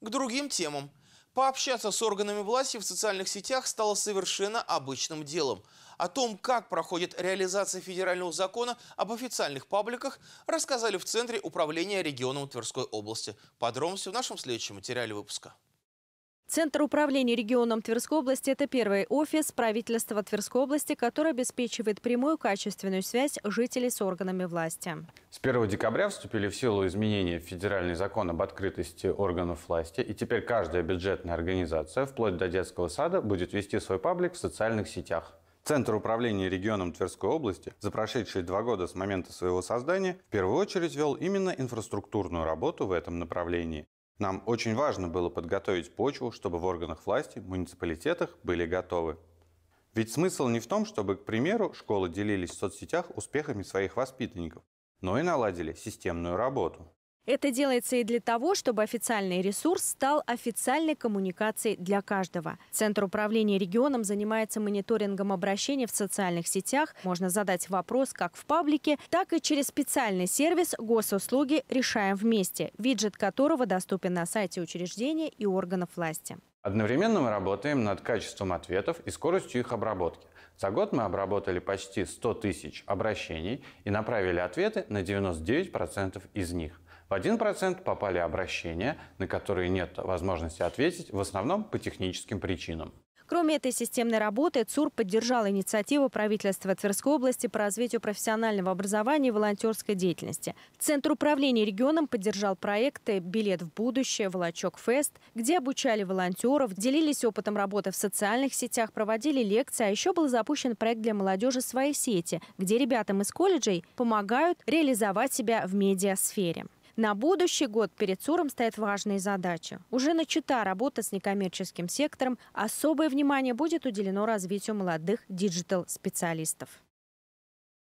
К другим темам. Пообщаться с органами власти в социальных сетях стало совершенно обычным делом. О том, как проходит реализация федерального закона об официальных пабликах, рассказали в Центре управления регионом Тверской области. Подробности в нашем следующем материале выпуска. Центр управления регионом Тверской области – это первый офис правительства Тверской области, который обеспечивает прямую качественную связь жителей с органами власти. С 1 декабря вступили в силу изменения в федеральный закон об открытости органов власти, и теперь каждая бюджетная организация, вплоть до детского сада, будет вести свой паблик в социальных сетях. Центр управления регионом Тверской области за прошедшие два года с момента своего создания в первую очередь вел именно инфраструктурную работу в этом направлении. Нам очень важно было подготовить почву, чтобы в органах власти, муниципалитетах были готовы. Ведь смысл не в том, чтобы, к примеру, школы делились в соцсетях успехами своих воспитанников, но и наладили системную работу. Это делается и для того, чтобы официальный ресурс стал официальной коммуникацией для каждого. Центр управления регионом занимается мониторингом обращений в социальных сетях. Можно задать вопрос как в паблике, так и через специальный сервис госуслуги «Решаем вместе», виджет которого доступен на сайте учреждения и органов власти. Одновременно мы работаем над качеством ответов и скоростью их обработки. За год мы обработали почти 100 тысяч обращений и направили ответы на 99% из них. В 1% попали обращения, на которые нет возможности ответить, в основном по техническим причинам. Кроме этой системной работы, ЦУР поддержал инициативу правительства Тверской области по развитию профессионального образования и волонтерской деятельности. Центр управления регионом поддержал проекты «Билет в будущее», «Волочок Фест», где обучали волонтеров, делились опытом работы в социальных сетях, проводили лекции, а еще был запущен проект для молодежи «Свои сети», где ребятам из колледжей помогают реализовать себя в медиасфере. На будущий год перед Суром стоят важные задачи. Уже начата работа с некоммерческим сектором. Особое внимание будет уделено развитию молодых диджитал-специалистов.